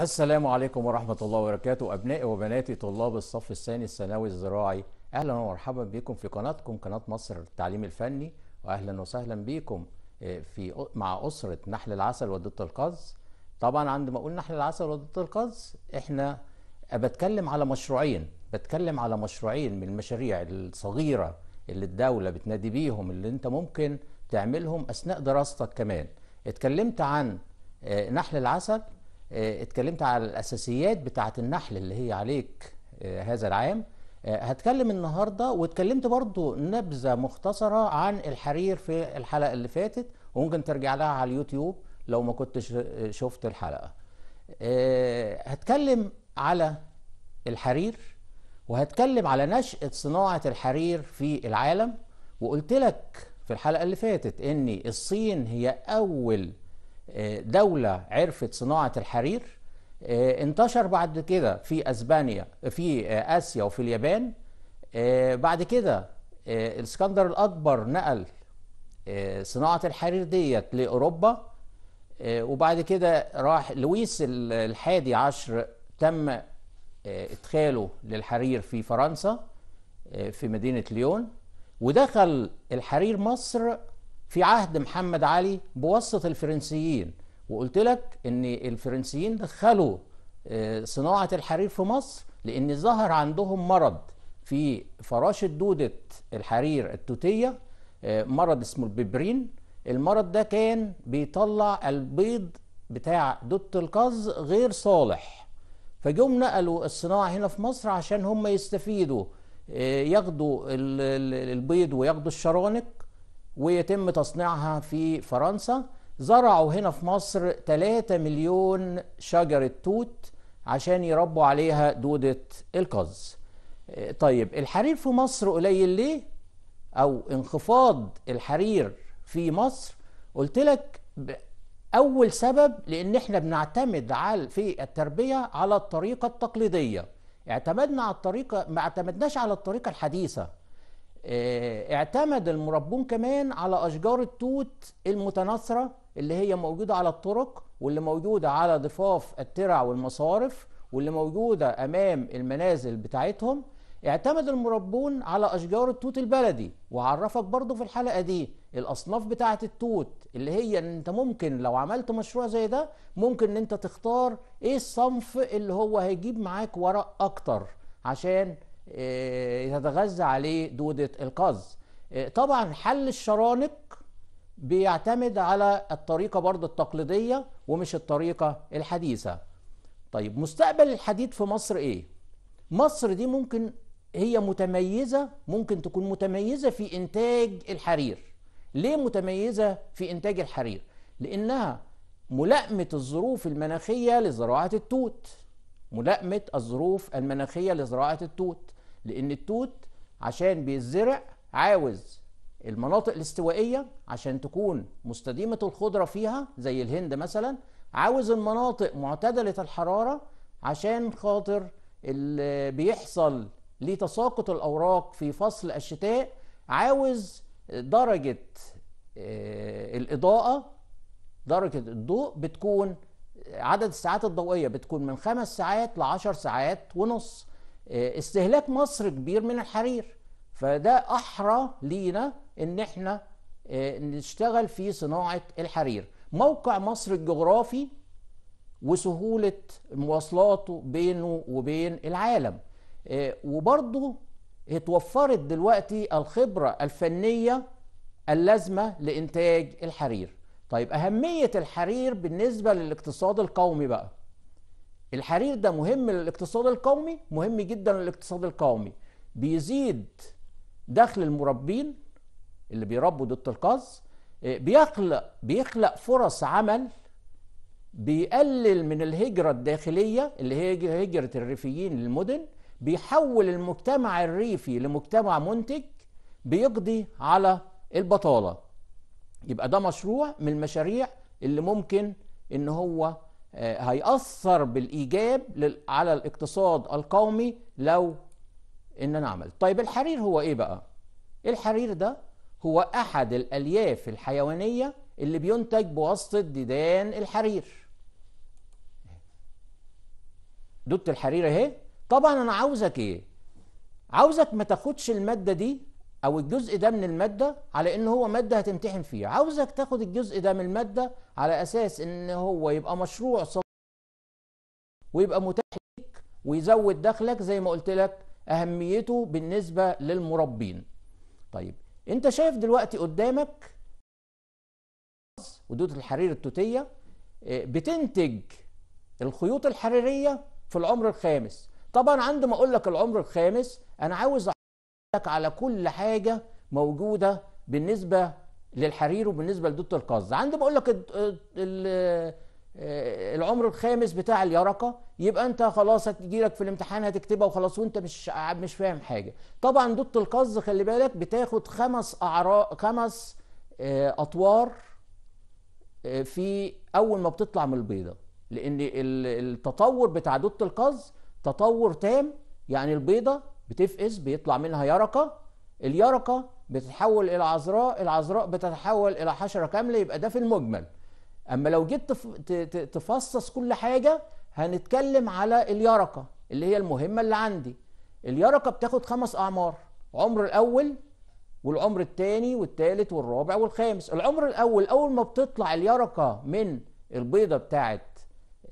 السلام عليكم ورحمة الله وبركاته أبنائي وبناتي طلاب الصف الثاني الثانوي الزراعي أهلا ومرحبا بكم في قناتكم قناة مصر التعليم الفني وأهلا وسهلا بكم آه، في مع أسرة نحل العسل ودودة القز طبعا عند ما أقول نحل العسل ودودة القز إحنا بتكلم على مشروعين بتكلم على مشروعين من المشاريع الصغيرة اللي الدولة بتنادي بيهم اللي أنت ممكن تعملهم أثناء دراستك كمان اتكلمت عن آه، نحل العسل آه، اتكلمت على الاساسيات بتاعه النحل اللي هي عليك آه، هذا العام آه، هتكلم النهارده واتكلمت برضو نبذه مختصره عن الحرير في الحلقه اللي فاتت وممكن ترجع لها على اليوتيوب لو ما كنتش شفت الحلقه هتكلم على الحرير وهتكلم على نشأة صناعة الحرير في العالم وقلت لك في الحلقة اللي فاتت ان الصين هي اول دولة عرفت صناعة الحرير آه، انتشر بعد كده في اسبانيا في آه، اسيا وفي اليابان آه، بعد كده الاسكندر الاكبر نقل صناعه الحرير ديت لاوروبا وبعد كده راح لويس الحادي عشر تم ادخاله للحرير في فرنسا في مدينه ليون ودخل الحرير مصر في عهد محمد علي بواسطة الفرنسيين وقلت لك ان الفرنسيين دخلوا آه، صناعة الحرير في مصر لان ظهر عندهم مرض في فراشة دودة الحرير التوتية آه، مرض اسمه الببرين المرض ده كان بيطلع البيض بتاع دودة القز غير صالح فجم نقلوا الصناعة هنا في مصر عشان هم يستفيدوا آه، ياخدوا البيض وياخدوا الشرانك ويتم تصنيعها في فرنسا زرعوا هنا في مصر 3 مليون شجرة توت عشان يربوا عليها دودة القز إيه، طيب الحرير في مصر قليل ليه او انخفاض الحرير في مصر قلت لك اول سبب لان احنا بنعتمد على في التربيه على الطريقه التقليديه اعتمدنا على الطريقه ما اعتمدناش على الطريقه الحديثه آه، اعتمد المربون كمان على أشجار التوت المتناثرة اللي هي موجودة على الطرق واللي موجودة على ضفاف الترع والمصارف واللي موجودة أمام المنازل بتاعتهم اعتمد المربون على أشجار التوت البلدي وعرفك برضو في الحلقة دي الأصناف بتاعة التوت اللي هي إن أنت ممكن لو عملت مشروع زي ده ممكن إن أنت تختار إيه الصنف اللي هو هيجيب معاك ورق أكتر عشان آه، يتغذى عليه دودة القز آه، طبعا حل الشرانق بيعتمد على الطريقة برضه التقليدية ومش الطريقة الحديثة طيب مستقبل الحديد في مصر ايه؟ مصر دي ممكن هي متميزة ممكن تكون متميزة في إنتاج الحرير ليه متميزة في إنتاج الحرير؟ لأنها ملائمة الظروف المناخية لزراعة التوت ملائمة الظروف المناخية لزراعة التوت لان التوت عشان بيتزرع عاوز المناطق الاستوائيه عشان تكون مستديمه الخضره فيها زي الهند مثلا عاوز المناطق معتدله الحراره عشان خاطر اللي بيحصل لتساقط الاوراق في فصل الشتاء عاوز درجه آه، الاضاءه درجه الضوء بتكون عدد الساعات الضوئيه بتكون من خمس ساعات لعشر ساعات ونص آه، استهلاك مصر كبير من الحرير فده احرى لينا ان احنا آه، نشتغل في صناعه الحرير موقع مصر الجغرافي وسهوله مواصلاته بينه وبين العالم آه، وبرضه اتوفرت دلوقتي الخبره الفنيه اللازمه لانتاج الحرير طيب اهميه الحرير بالنسبه للاقتصاد القومي بقى الحرير ده مهم للاقتصاد القومي مهم جدا للاقتصاد القومي بيزيد دخل المربين اللي بيربوا ضد القز آه، بيخلق بيخلق فرص عمل بيقلل من الهجرة الداخلية اللي هي هجرة الريفيين للمدن بيحول المجتمع الريفي لمجتمع منتج بيقضي على البطالة يبقى ده مشروع من المشاريع اللي ممكن ان هو آه، هيأثر بالإيجاب على الاقتصاد القومي لو إن أنا عملت طيب الحرير هو إيه بقى؟ الحرير ده هو أحد الألياف الحيوانية اللي بينتج بواسطة ديدان الحرير دوت الحرير اهي طبعا أنا عاوزك إيه؟ عاوزك ما تاخدش المادة دي او الجزء ده من الماده على ان هو ماده هتمتحن فيها عاوزك تاخد الجزء ده من الماده على اساس ان هو يبقى مشروع ويبقى متاح ليك ويزود دخلك زي ما قلت لك اهميته بالنسبه للمربين طيب انت شايف دلوقتي قدامك ودود الحرير التوتيه آه، بتنتج الخيوط الحريريه في العمر الخامس طبعا عندما اقول لك العمر الخامس انا عاوز لك على كل حاجه موجوده بالنسبه للحرير وبالنسبه لدوت القز عندما بقول لك آه، العمر الخامس بتاع اليرقه يبقى انت خلاص هتجي لك في الامتحان هتكتبها وخلاص وانت مش مش فاهم حاجه طبعا دوت القز خلي بالك بتاخد خمس اعراض خمس آه، اطوار آه، في اول ما بتطلع من البيضه لان التطور بتاع دوت القز تطور تام يعني البيضه بتفقس بيطلع منها يرقه اليرقه بتتحول الى عذراء العذراء بتتحول الى حشره كامله يبقى ده في المجمل اما لو جيت تفصص كل حاجه هنتكلم على اليرقه اللي هي المهمه اللي عندي اليرقه بتاخد خمس اعمار عمر الاول والعمر الثاني والثالث والرابع والخامس العمر الاول اول ما بتطلع اليرقه من البيضه بتاعه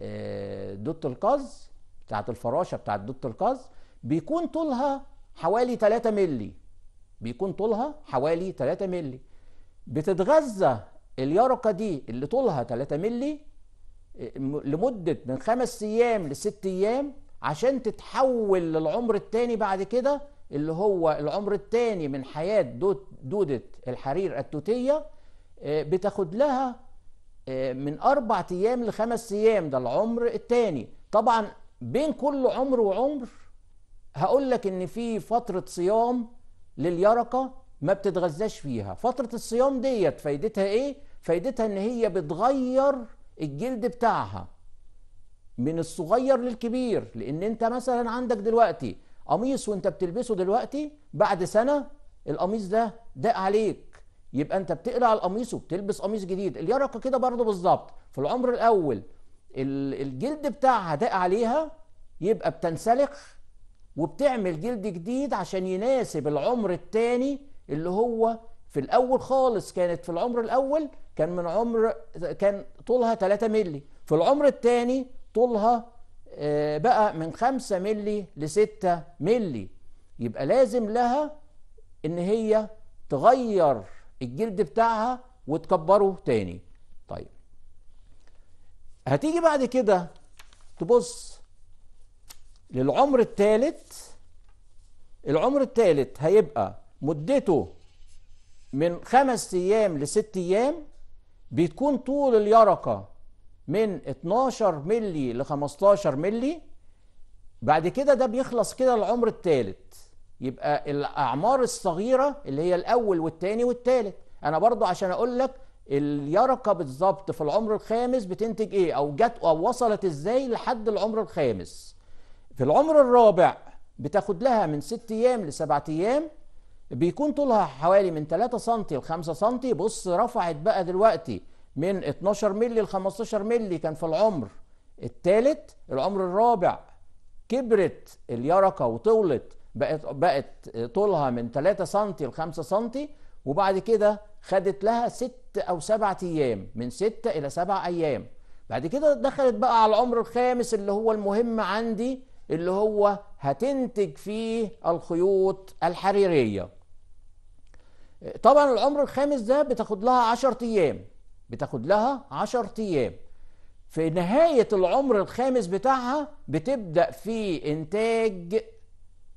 آه، دوت القز بتاعه الفراشه بتاعه دوت القز بيكون طولها حوالي 3 مللي بيكون طولها حوالي 3 مللي بتتغذى اليرقة دي اللي طولها 3 مللي لمدة من خمس أيام لست أيام عشان تتحول للعمر الثاني بعد كده اللي هو العمر الثاني من حياة دود دودة الحرير التوتية آه، بتاخد لها آه، من أربع أيام لخمس أيام ده العمر الثاني طبعا بين كل عمر وعمر هقول لك ان في فتره صيام لليرقه ما بتتغذاش فيها فتره الصيام ديت فايدتها ايه فايدتها ان هي بتغير الجلد بتاعها من الصغير للكبير لان انت مثلا عندك دلوقتي قميص وانت بتلبسه دلوقتي بعد سنه القميص ده ده عليك يبقى انت بتقلع القميص وبتلبس قميص جديد اليرقه كده برضه بالظبط في العمر الاول الجلد بتاعها ده عليها يبقى بتنسلخ وبتعمل جلد جديد عشان يناسب العمر الثاني اللي هو في الاول خالص كانت في العمر الاول كان من عمر كان طولها 3 مللي في العمر الثاني طولها آه، بقى من 5 مللي ل 6 مللي يبقى لازم لها ان هي تغير الجلد بتاعها وتكبره تاني طيب هتيجي بعد كده تبص للعمر الثالث العمر الثالث هيبقى مدته من خمس ايام لست ايام بتكون طول اليرقه من 12 ملي ل 15 ملي بعد كده ده بيخلص كده العمر الثالث يبقى الاعمار الصغيره اللي هي الاول والثاني والثالث انا برضو عشان اقول لك اليرقه بالظبط في العمر الخامس بتنتج ايه او جت او وصلت ازاي لحد العمر الخامس في العمر الرابع بتاخد لها من 6 ايام لسبعة ايام بيكون طولها حوالي من 3 سم ل 5 سم بص رفعت بقى دلوقتي من 12 مللي ل 15 مللي كان في العمر الثالث العمر الرابع كبرت اليرقه وطولت بقت بقت طولها من 3 سم ل 5 سم وبعد كده خدت لها 6 او 7 ايام من 6 الى 7 ايام بعد كده دخلت بقى على العمر الخامس اللي هو المهم عندي اللي هو هتنتج فيه الخيوط الحريريه طبعا العمر الخامس ده بتاخد لها 10 ايام بتاخد لها 10 ايام في نهايه العمر الخامس بتاعها بتبدا في انتاج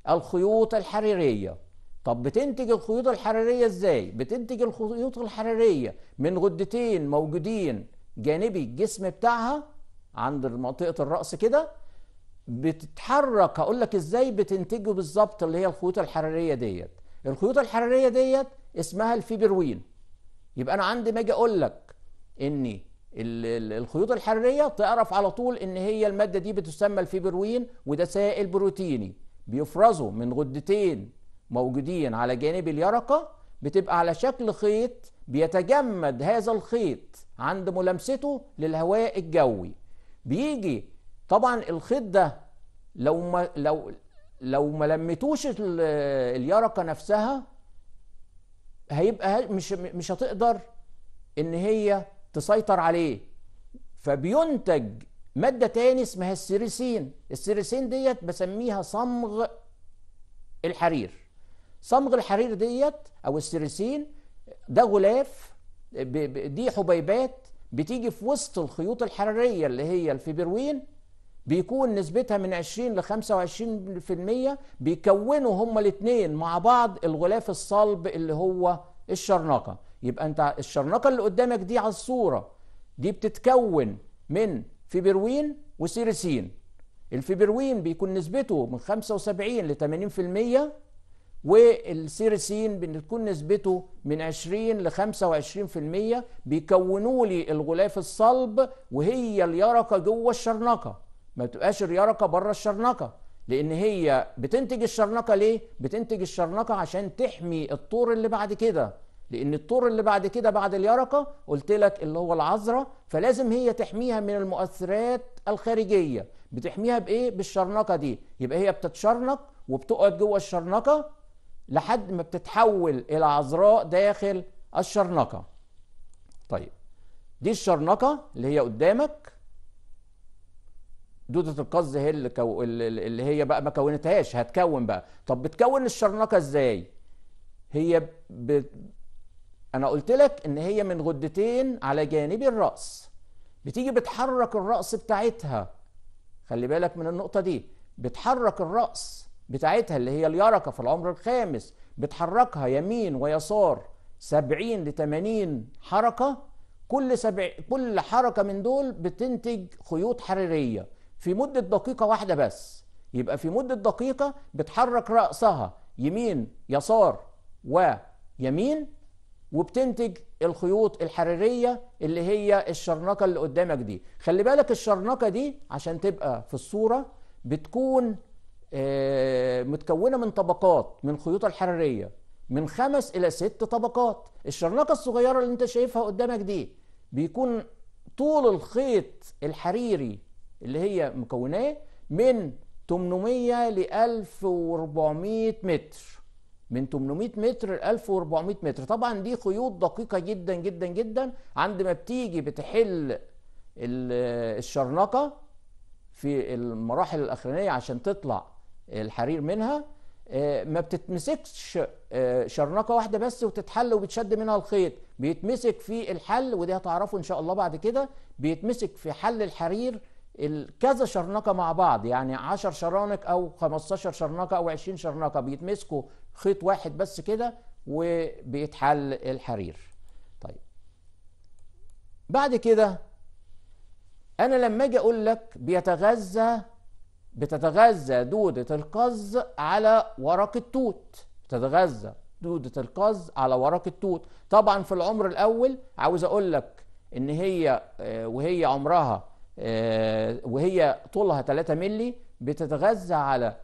الخيوط الحريريه طب بتنتج الخيوط الحرارية ازاي؟ بتنتج الخيوط الحرارية من غدتين موجودين جانبي الجسم بتاعها عند منطقة الرأس كده بتتحرك هقول لك ازاي بتنتجه بالظبط اللي هي الخيوط الحراريه ديت الخيوط الحراريه ديت اسمها الفيبروين يبقى انا عندي ما اجي اقول لك ان الخيوط الحراريه تعرف على طول ان هي الماده دي بتسمى الفيبروين وده سائل بروتيني بيفرزه من غدتين موجودين على جانب اليرقه بتبقى على شكل خيط بيتجمد هذا الخيط عند ملامسته للهواء الجوي بيجي طبعا الخيط ده لو ما لو لو ما لمتوش اليرقه نفسها هيبقى مش مش هتقدر ان هي تسيطر عليه فبينتج ماده تاني اسمها السيريسين السيريسين ديت بسميها صمغ الحرير صمغ الحرير ديت او السيريسين ده غلاف دي حبيبات بتيجي في وسط الخيوط الحراريه اللي هي الفيبروين بيكون نسبتها من 20 ل 25% بيكونوا هما الاثنين مع بعض الغلاف الصلب اللي هو الشرنقه يبقى انت الشرنقه اللي قدامك دي على الصوره دي بتتكون من فيبروين وسيرسين الفيبروين بيكون نسبته من 75 ل 80% والسيرسين بتكون نسبته من 20 ل 25% بيكونوا لي الغلاف الصلب وهي اليرقه جوه الشرنقه ما تبقاش اليرقه بره الشرنقه لان هي بتنتج الشرنقه ليه بتنتج الشرنقه عشان تحمي الطور اللي بعد كده لان الطور اللي بعد كده بعد اليرقه قلت لك اللي هو العذراء فلازم هي تحميها من المؤثرات الخارجيه بتحميها بايه بالشرنقه دي يبقى هي بتتشرنق وبتقعد جوه الشرنقه لحد ما بتتحول الى عذراء داخل الشرنقه طيب دي الشرنقه اللي هي قدامك دوده القز هي اللي, كو... اللي هي بقى ما كونتهاش هتكون بقى طب بتكون الشرنقه ازاي هي ب... انا قلت لك ان هي من غدتين على جانب الراس بتيجي بتحرك الراس بتاعتها خلي بالك من النقطه دي بتحرك الراس بتاعتها اللي هي اليرقه في العمر الخامس بتحركها يمين ويسار 70 ل 80 حركه كل سبع كل حركه من دول بتنتج خيوط حراريه في مدة دقيقة واحدة بس يبقى في مدة دقيقة بتحرك رأسها يمين يسار ويمين وبتنتج الخيوط الحريرية اللي هي الشرنقة اللي قدامك دي خلي بالك الشرنقة دي عشان تبقى في الصورة بتكون آه، متكونة من طبقات من خيوط الحرارية من خمس إلى ست طبقات الشرنقة الصغيرة اللي انت شايفها قدامك دي بيكون طول الخيط الحريري اللي هي مكوناه من 800 ل 1400 متر من 800 متر ل 1400 متر طبعا دي خيوط دقيقة جدا جدا جدا عند ما بتيجي بتحل الشرنقة في المراحل الأخرانية عشان تطلع الحرير منها آه، ما بتتمسكش آه، شرنقة واحدة بس وتتحل وبتشد منها الخيط بيتمسك في الحل ودي هتعرفوا إن شاء الله بعد كده بيتمسك في حل الحرير كذا شرنقه مع بعض يعني 10 شرانق او 15 شرنقه او 20 شرنقه بيتمسكوا خيط واحد بس كده وبيتحل الحرير طيب بعد كده انا لما اجي اقول لك بيتغذى بتتغذى دودة القز على ورق التوت بتتغذى دودة القز على ورق التوت طبعا في العمر الاول عاوز اقول لك ان هي آه، وهي عمرها آه، وهي طولها 3 مللي بتتغذى على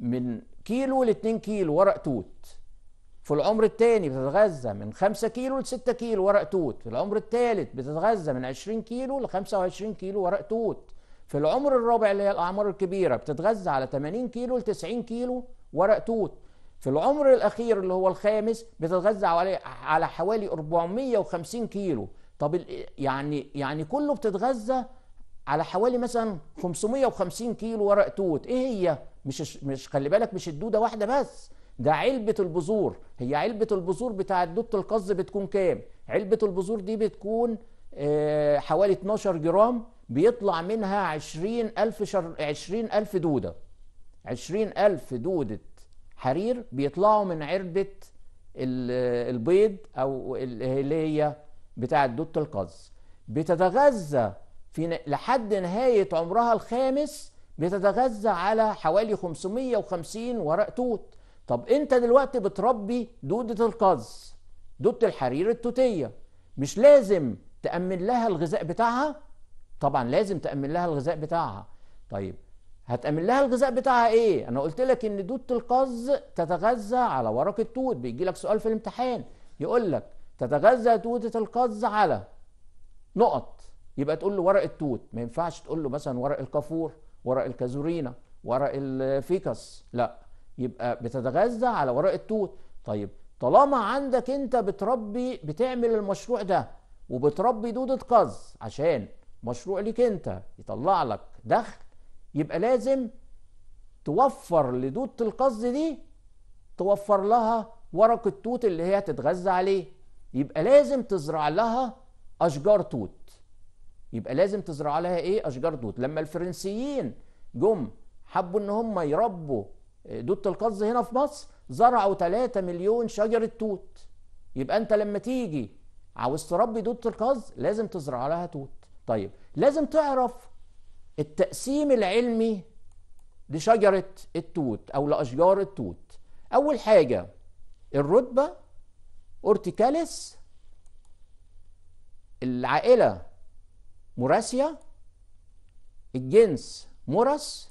من كيلو ل 2 كيلو ورق توت في العمر الثاني بتتغذى من 5 كيلو ل 6 كيلو ورق توت في العمر الثالث بتتغذى من 20 كيلو ل 25 كيلو ورق توت في العمر الرابع اللي هي الاعمار الكبيره بتتغذى على 80 كيلو ل 90 كيلو ورق توت في العمر الاخير اللي هو الخامس بتتغذى على حوالي 450 كيلو طب يعني يعني كله بتتغذى على حوالي مثلا 550 كيلو ورق توت ايه هي مش مش خلي بالك مش الدوده واحده بس ده علبه البذور هي علبه البذور بتاعه دوده القز بتكون كام علبه البذور دي بتكون آه، حوالي 12 جرام بيطلع منها 20000 شر 20000 دوده 20000 دوده حرير بيطلعوا من علبه البيض او اللي هي بتاعه دوده القز بتتغذى في لحد نهاية عمرها الخامس بتتغذى على حوالي 550 ورق توت طب انت دلوقتي بتربي دودة القز دودة الحرير التوتية مش لازم تأمن لها الغذاء بتاعها طبعا لازم تأمن لها الغذاء بتاعها طيب هتأمن لها الغذاء بتاعها ايه انا قلت لك ان دودة القز تتغذى على ورق التوت بيجي لك سؤال في الامتحان يقول لك تتغذى دودة القز على نقط يبقى تقول له ورق التوت ما ينفعش تقول له مثلا ورق الكافور ورق الكازورينا ورق الفيكس لا يبقى بتتغذى على ورق التوت طيب طالما عندك انت بتربي بتعمل المشروع ده وبتربي دودة قز عشان مشروع ليك انت يطلع لك دخل يبقى لازم توفر لدودة القز دي توفر لها ورق التوت اللي هي تتغذى عليه يبقى لازم تزرع لها أشجار توت يبقى لازم تزرع لها ايه اشجار دوت لما الفرنسيين جم حبوا ان هم يربوا آه، دوت القز هنا في مصر زرعوا 3 مليون شجره توت يبقى انت لما تيجي عاوز تربي دوت القز لازم تزرع لها توت طيب لازم تعرف التقسيم العلمي لشجره التوت او لاشجار التوت اول حاجه الرتبه اورتيكاليس العائله موراسيا الجنس مورس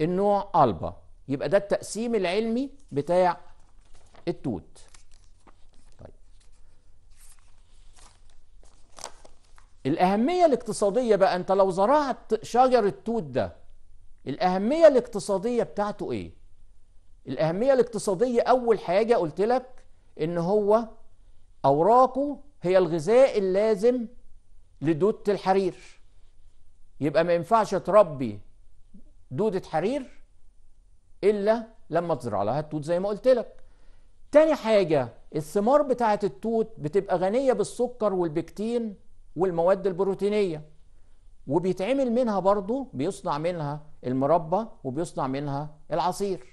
النوع ألبا يبقى ده التقسيم العلمي بتاع التوت طيب. الأهمية الاقتصادية بقى أنت لو زرعت شجر التوت ده الأهمية الاقتصادية بتاعته إيه؟ الأهمية الاقتصادية أول حاجة قلت لك إن هو أوراقه هي الغذاء اللازم لدودة الحرير يبقى ما ينفعش تربي دودة حرير إلا لما تزرع لها التوت زي ما قلت لك تاني حاجة الثمار بتاعة التوت بتبقى غنية بالسكر والبكتين والمواد البروتينية وبيتعمل منها برضو بيصنع منها المربى وبيصنع منها العصير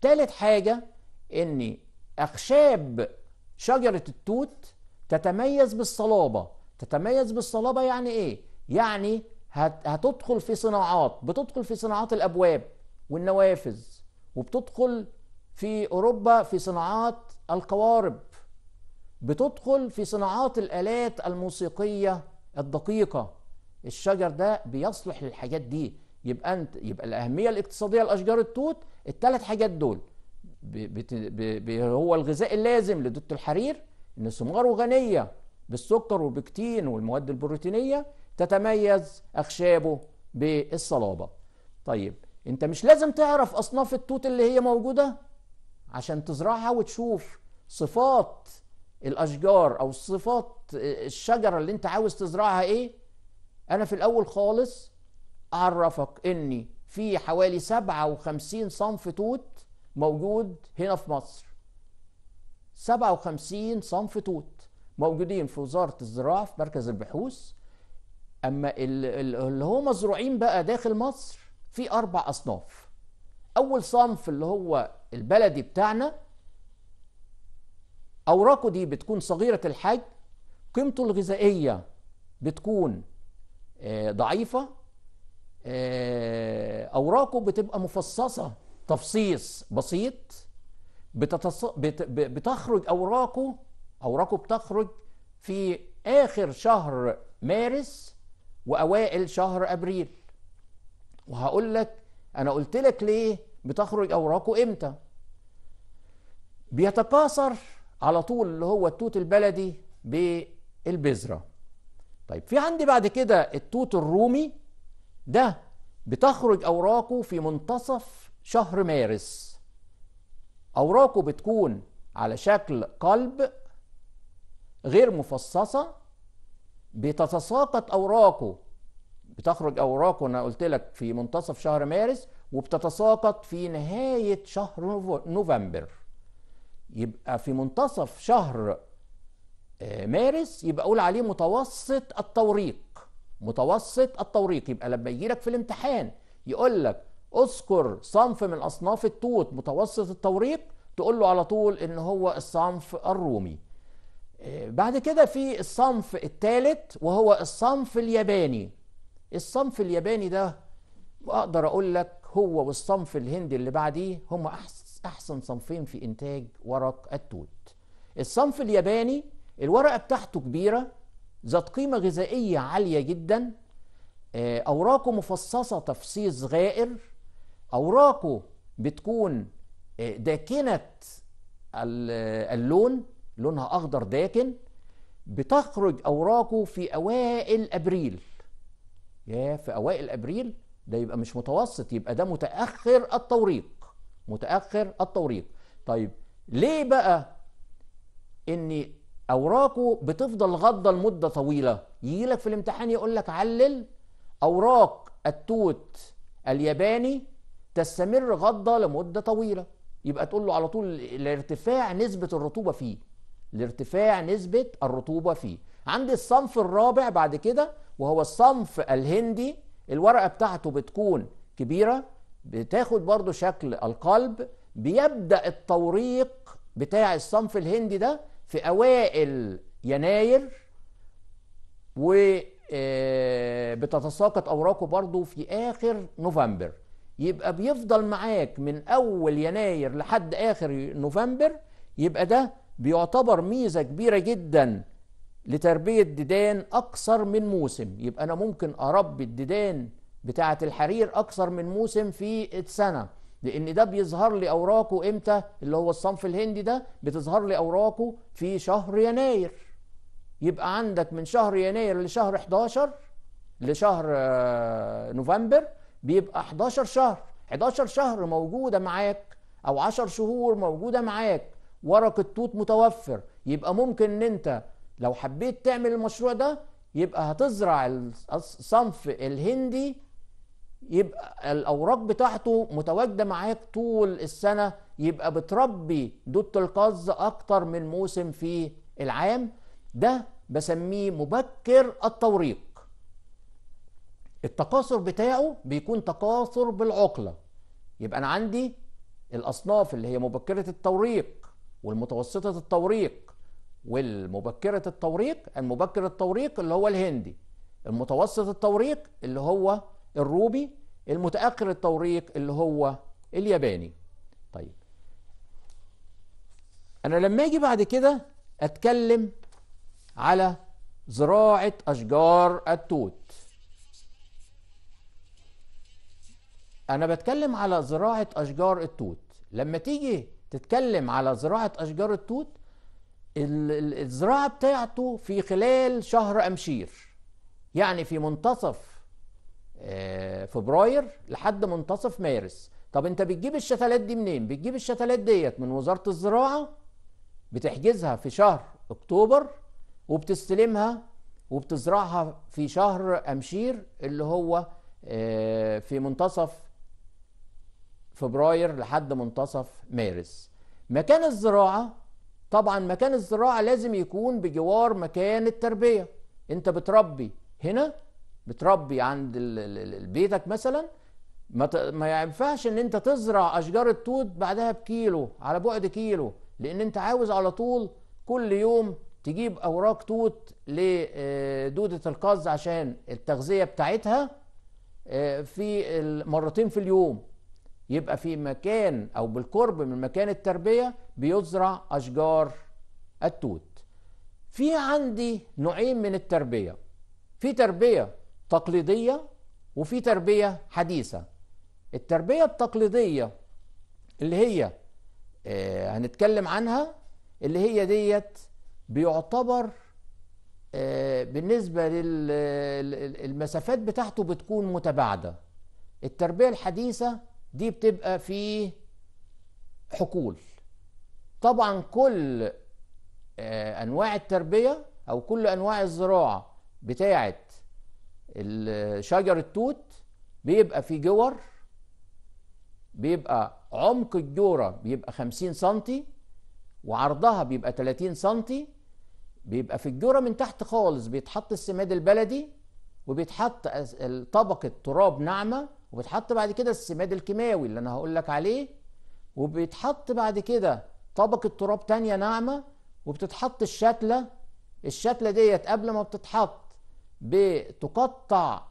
تالت حاجة ان أخشاب شجرة التوت تتميز بالصلابة تتميز بالصلابة يعني إيه؟ يعني هتدخل في صناعات بتدخل في صناعات الأبواب والنوافذ وبتدخل في أوروبا في صناعات القوارب بتدخل في صناعات الآلات الموسيقية الدقيقة الشجر ده بيصلح للحاجات دي يبقى أنت يبقى الأهمية الاقتصادية لأشجار التوت الثلاث حاجات دول هو الغذاء اللازم لدوت الحرير ان ثماره غنية بالسكر وبكتين والمواد البروتينية تتميز أخشابه بالصلابة طيب انت مش لازم تعرف أصناف التوت اللي هي موجودة عشان تزرعها وتشوف صفات الأشجار أو صفات الشجرة اللي انت عاوز تزرعها ايه أنا في الأول خالص أعرفك إني في حوالي 57 صنف توت موجود هنا في مصر 57 صنف توت موجودين في وزاره الزراعه في مركز البحوث اما اللي هو مزروعين بقى داخل مصر في اربع اصناف اول صنف اللي هو البلدي بتاعنا اوراقه دي بتكون صغيره الحجم قيمته الغذائيه بتكون آه، ضعيفه آه، اوراقه بتبقى مفصصه تفصيص بسيط بتتص... بت... بتخرج اوراقه أوراقه بتخرج في آخر شهر مارس وأوائل شهر أبريل وهقول لك أنا قلت لك ليه بتخرج أوراقه إمتى بيتكاثر على طول اللي هو التوت البلدي بالبذرة طيب في عندي بعد كده التوت الرومي ده بتخرج أوراقه في منتصف شهر مارس أوراقه بتكون على شكل قلب غير مفصصة بتتساقط أوراقه بتخرج أوراقه أنا قلت لك في منتصف شهر مارس وبتتساقط في نهاية شهر نوفمبر يبقى في منتصف شهر آه، مارس يبقى أقول عليه متوسط التوريق متوسط التوريق يبقى لما يجي لك في الامتحان يقول لك اذكر صنف من أصناف التوت متوسط التوريق تقول له على طول إن هو الصنف الرومي بعد كده في الصنف الثالث وهو الصنف الياباني الصنف الياباني ده اقدر اقول لك هو والصنف الهندي اللي بعديه هم احسن صنفين في انتاج ورق التوت الصنف الياباني الورقه بتاعته كبيره ذات قيمه غذائيه عاليه جدا آه، اوراقه مفصصه تفصيص غائر اوراقه بتكون آه، داكنه اللون لونها أخضر داكن بتخرج أوراقه في أوائل أبريل يا في أوائل أبريل ده يبقى مش متوسط يبقى ده متأخر التوريق متأخر التوريق طيب ليه بقى إن أوراقه بتفضل غضة لمدة طويلة يجيلك في الامتحان يقول لك علل أوراق التوت الياباني تستمر غضة لمدة طويلة يبقى تقول له على طول الارتفاع نسبة الرطوبة فيه لارتفاع نسبة الرطوبة فيه عندي الصنف الرابع بعد كده وهو الصنف الهندي الورقة بتاعته بتكون كبيرة بتاخد برضو شكل القلب بيبدأ التوريق بتاع الصنف الهندي ده في أوائل يناير وبتتساقط آه، أوراقه برضو في آخر نوفمبر يبقى بيفضل معاك من أول يناير لحد آخر نوفمبر يبقى ده بيعتبر ميزة كبيرة جدا لتربية ديدان أكثر من موسم يبقى أنا ممكن أربي الديدان بتاعة الحرير أكثر من موسم في السنه لأن ده بيظهر لي أوراقه إمتى اللي هو الصنف الهندي ده بتظهر لي أوراقه في شهر يناير يبقى عندك من شهر يناير لشهر 11 لشهر آه، نوفمبر بيبقى 11 شهر 11 شهر موجودة معاك أو 10 شهور موجودة معاك ورق التوت متوفر يبقى ممكن ان انت لو حبيت تعمل المشروع ده يبقى هتزرع الصنف الهندي يبقى الاوراق بتاعته متواجده معاك طول السنه يبقى بتربي دوت القز اكتر من موسم في العام ده بسميه مبكر التوريق التقاصر بتاعه بيكون تقاصر بالعقله يبقى انا عندي الاصناف اللي هي مبكره التوريق والمتوسطة التوريق والمبكرة التوريق المبكر التوريق اللي هو الهندي المتوسط التوريق اللي هو الروبي المتأخر التوريق اللي هو الياباني طيب أنا لما أجي بعد كده أتكلم على زراعة أشجار التوت أنا بتكلم على زراعة أشجار التوت لما تيجي تتكلم على زراعه اشجار التوت الزراعه بتاعته في خلال شهر امشير يعني في منتصف آه، فبراير لحد منتصف مارس طب انت بتجيب الشتلات دي منين بتجيب الشتلات ديت من وزاره الزراعه بتحجزها في شهر اكتوبر وبتستلمها وبتزرعها في شهر امشير اللي هو آه، في منتصف فبراير لحد منتصف مارس مكان الزراعة طبعا مكان الزراعة لازم يكون بجوار مكان التربية انت بتربي هنا بتربي عند بيتك مثلا ما ينفعش ان انت تزرع اشجار التوت بعدها بكيلو على بعد كيلو لان انت عاوز على طول كل يوم تجيب اوراق توت لدودة آه، القز عشان التغذية بتاعتها آه، في مرتين في اليوم يبقى في مكان او بالقرب من مكان التربيه بيزرع اشجار التوت في عندي نوعين من التربيه في تربيه تقليديه وفي تربيه حديثه التربيه التقليديه اللي هي آه، هنتكلم عنها اللي هي ديت بيعتبر آه، بالنسبه للمسافات بتاعته بتكون متباعده التربيه الحديثه دي بتبقى فيه حقول طبعا كل آه، انواع التربيه او كل انواع الزراعه بتاعه شجر التوت بيبقى في جور بيبقى عمق الجوره بيبقى 50 سنتي وعرضها بيبقى 30 سنتي بيبقى في الجوره من تحت خالص بيتحط السماد البلدي وبيتحط طبقه تراب ناعمه وبتحط بعد كده السماد الكيماوي اللي انا هقول لك عليه وبيتحط بعد كده طبقة تراب تانية ناعمة وبتتحط الشتلة الشتلة ديت قبل ما بتتحط بتقطع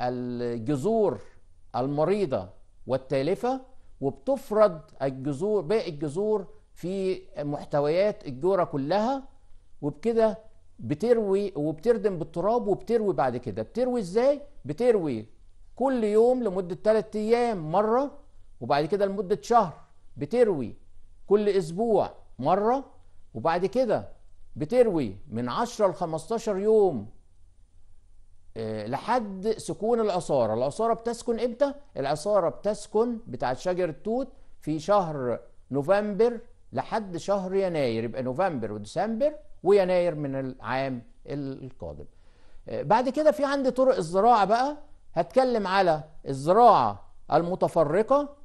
الجذور المريضة والتالفة وبتفرد الجذور باقي الجذور في محتويات الجورة كلها وبكده بتروي وبتردم بالتراب وبتروي بعد كده بتروي ازاي بتروي كل يوم لمدة ثلاثة أيام مرة وبعد كده لمدة شهر بتروي كل أسبوع مرة وبعد كده بتروي من 10 ل 15 يوم آه، لحد سكون العصارة العصارة بتسكن امتى؟ العصارة بتسكن بتاعت شجر التوت في شهر نوفمبر لحد شهر يناير يبقى نوفمبر وديسمبر ويناير من العام القادم آه، بعد كده في عندي طرق الزراعة بقى هتكلم على الزراعة المتفرقة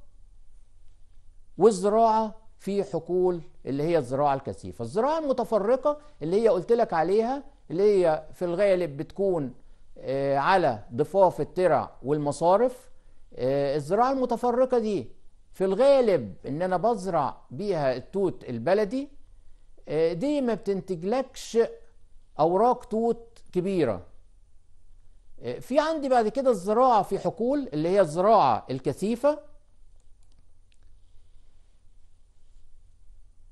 والزراعة في حقول اللي هي الزراعة الكثيفة الزراعة المتفرقة اللي هي قلت لك عليها اللي هي في الغالب بتكون آه، على ضفاف الترع والمصارف آه، الزراعة المتفرقة دي في الغالب ان انا بزرع بيها التوت البلدي آه، دي ما بتنتجلكش اوراق توت كبيره في عندي بعد كده الزراعة في حقول اللي هي الزراعة الكثيفة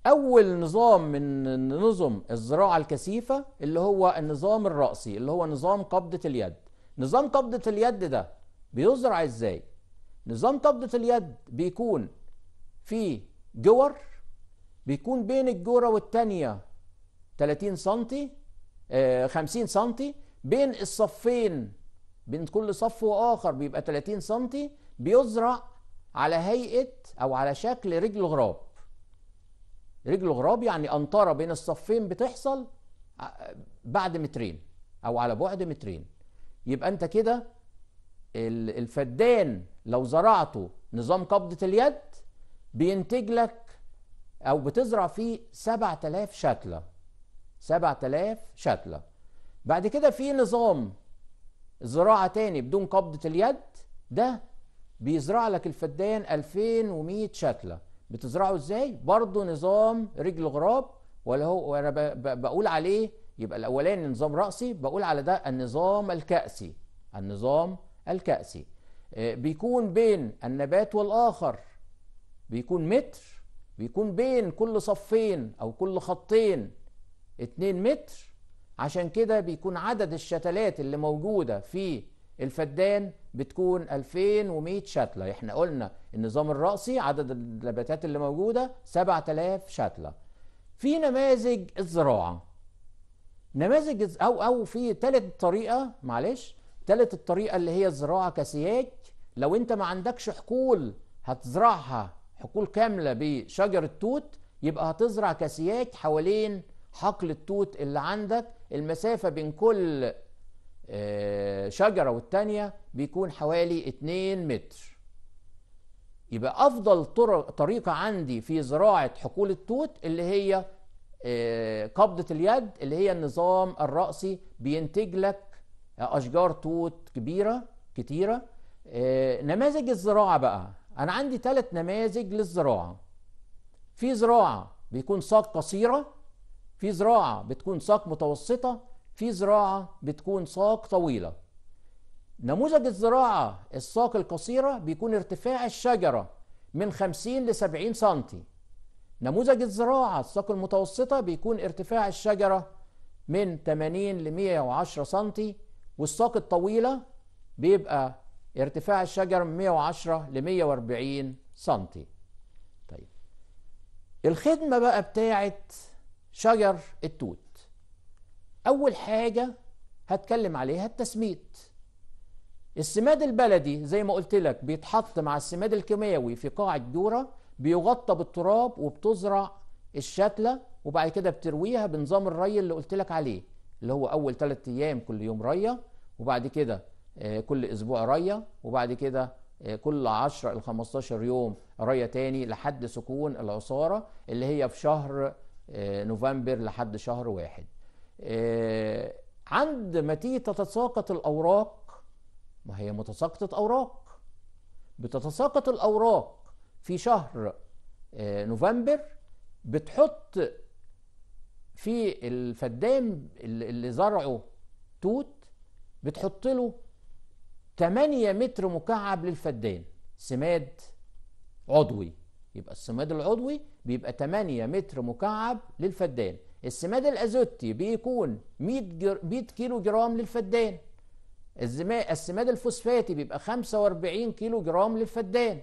أول نظام من نظم الزراعة الكثيفة اللي هو النظام الرأسي اللي هو نظام قبضة اليد نظام قبضة اليد ده بيزرع إزاي؟ نظام قبضة اليد بيكون في جور بيكون بين الجورة والتانية 30 سنتي 50 آه، سنتي بين الصفين بين كل صف واخر بيبقى 30 سم بيزرع على هيئه او على شكل رجل غراب رجل غراب يعني انطره بين الصفين بتحصل آه، بعد مترين او على بعد مترين يبقى انت كده الفدان لو زرعته نظام قبضه اليد بينتج لك او بتزرع فيه 7000 شتله 7000 شتله بعد كده في نظام زراعة تاني بدون قبضة اليد ده بيزرع لك الفدان 2100 شكلة بتزرعه ازاي؟ برضه نظام رجل غراب ولا هو وانا بقول عليه يبقى الاولاني نظام رأسي بقول على ده النظام الكأسي النظام الكأسي آه، بيكون بين النبات والآخر بيكون متر بيكون بين كل صفين أو كل خطين 2 متر عشان كده بيكون عدد الشتلات اللي موجودة في الفدان بتكون 2100 شتلة احنا قلنا النظام الرأسي عدد النباتات اللي موجودة 7000 شتلة في نماذج الزراعة نماذج او او في تالت طريقة معلش تالت الطريقة اللي هي الزراعة كسياج لو انت ما عندكش حقول هتزرعها حقول كاملة بشجر التوت يبقى هتزرع كسياج حوالين حقل التوت اللي عندك المسافة بين كل آه، شجرة والتانية بيكون حوالي 2 متر يبقى أفضل طريقة عندي في زراعة حقول التوت اللي هي آه، قبضة اليد اللي هي النظام الرأسي بينتج لك أشجار توت كبيرة كتيرة آه، نماذج الزراعة بقى أنا عندي ثلاث نماذج للزراعة في زراعة بيكون ساق قصيرة في زراعة بتكون ساق متوسطة في زراعة بتكون ساق طويلة نموذج الزراعة الساق القصيرة بيكون ارتفاع الشجرة من 50 ل 70 سنتي نموذج الزراعة الساق المتوسطة بيكون ارتفاع الشجرة من 80 ل 110 سنتي والساق الطويلة بيبقى ارتفاع الشجرة من 110 ل 140 سنتي طيب الخدمة بقى بتاعت شجر التوت أول حاجة هتكلم عليها التسميد السماد البلدي زي ما قلت لك بيتحط مع السماد الكيماوي في قاعة الدوره بيغطى بالتراب وبتزرع الشتلة وبعد كده بترويها بنظام الري اللي قلت لك عليه اللي هو أول ثلاث أيام كل يوم رية وبعد كده آه، كل أسبوع رية وبعد كده آه، كل 10 ل 15 يوم رية تاني لحد سكون العصارة اللي هي في شهر آه، نوفمبر لحد شهر واحد آه، عند ما تيجي تتساقط الأوراق ما هي متساقطة أوراق بتتساقط الأوراق في شهر آه، نوفمبر بتحط في الفدان اللي زرعه توت بتحط له 8 متر مكعب للفدان سماد عضوي يبقى السماد العضوي بيبقى 8 متر مكعب للفدان السماد الازوتي بيكون 100 جر... 100 كيلو جرام للفدان السماد الفوسفاتي بيبقى 45 كيلو جرام للفدان